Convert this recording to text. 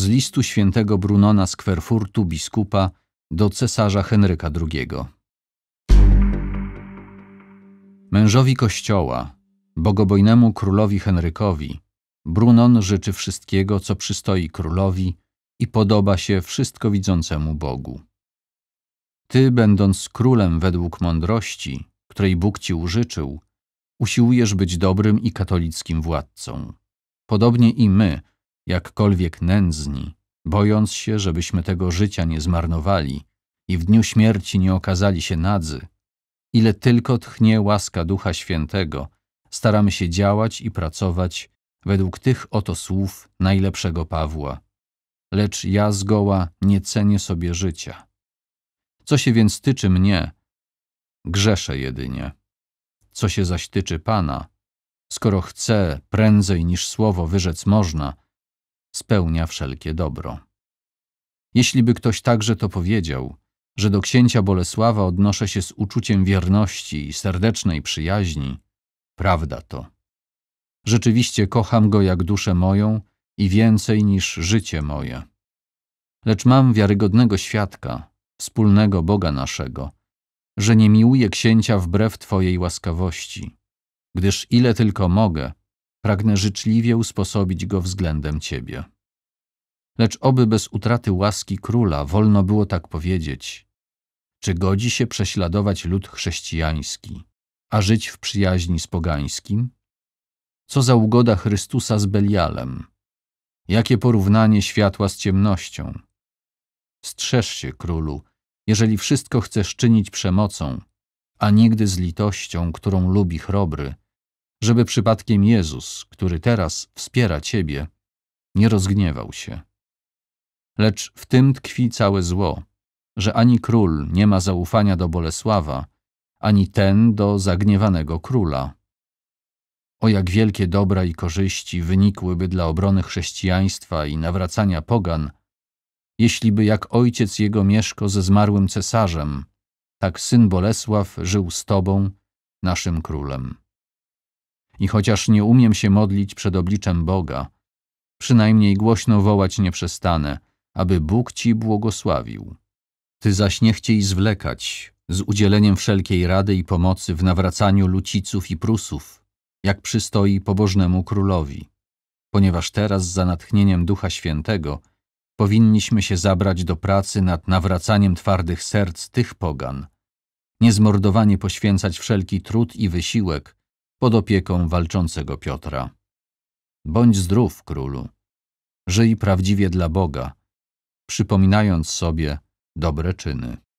z listu świętego Brunona z Kwerfurtu biskupa do cesarza Henryka II. Mężowi Kościoła, bogobojnemu królowi Henrykowi, Brunon życzy wszystkiego, co przystoi królowi i podoba się wszystko widzącemu Bogu. Ty, będąc królem według mądrości, której Bóg ci użyczył, usiłujesz być dobrym i katolickim władcą. Podobnie i my – jakkolwiek nędzni, bojąc się, żebyśmy tego życia nie zmarnowali i w dniu śmierci nie okazali się nadzy, ile tylko tchnie łaska Ducha Świętego, staramy się działać i pracować według tych oto słów najlepszego Pawła. Lecz ja zgoła nie cenię sobie życia. Co się więc tyczy mnie, grzeszę jedynie. Co się zaś tyczy Pana, skoro chcę prędzej niż słowo wyrzec można, spełnia wszelkie dobro. Jeśliby ktoś także to powiedział, że do księcia Bolesława odnoszę się z uczuciem wierności i serdecznej przyjaźni, prawda to. Rzeczywiście kocham go jak duszę moją i więcej niż życie moje. Lecz mam wiarygodnego świadka, wspólnego Boga naszego, że nie miłuję księcia wbrew Twojej łaskawości, gdyż ile tylko mogę, Pragnę życzliwie usposobić go względem Ciebie. Lecz oby bez utraty łaski króla wolno było tak powiedzieć. Czy godzi się prześladować lud chrześcijański, a żyć w przyjaźni z pogańskim? Co za ugoda Chrystusa z Belialem? Jakie porównanie światła z ciemnością? Strzeż się, królu, jeżeli wszystko chcesz czynić przemocą, a nigdy z litością, którą lubi chrobry – żeby przypadkiem Jezus, który teraz wspiera Ciebie, nie rozgniewał się. Lecz w tym tkwi całe zło, że ani król nie ma zaufania do Bolesława, ani ten do zagniewanego króla. O jak wielkie dobra i korzyści wynikłyby dla obrony chrześcijaństwa i nawracania pogan, jeśliby jak ojciec jego mieszko ze zmarłym cesarzem, tak syn Bolesław żył z Tobą, naszym królem. I chociaż nie umiem się modlić przed obliczem Boga, przynajmniej głośno wołać nie przestanę, aby Bóg ci błogosławił. Ty zaś nie chciej zwlekać z udzieleniem wszelkiej rady i pomocy w nawracaniu luciców i prusów, jak przystoi pobożnemu królowi, ponieważ teraz za natchnieniem Ducha Świętego powinniśmy się zabrać do pracy nad nawracaniem twardych serc tych pogan, niezmordowanie poświęcać wszelki trud i wysiłek, pod opieką walczącego Piotra. Bądź zdrów, królu. Żyj prawdziwie dla Boga, przypominając sobie dobre czyny.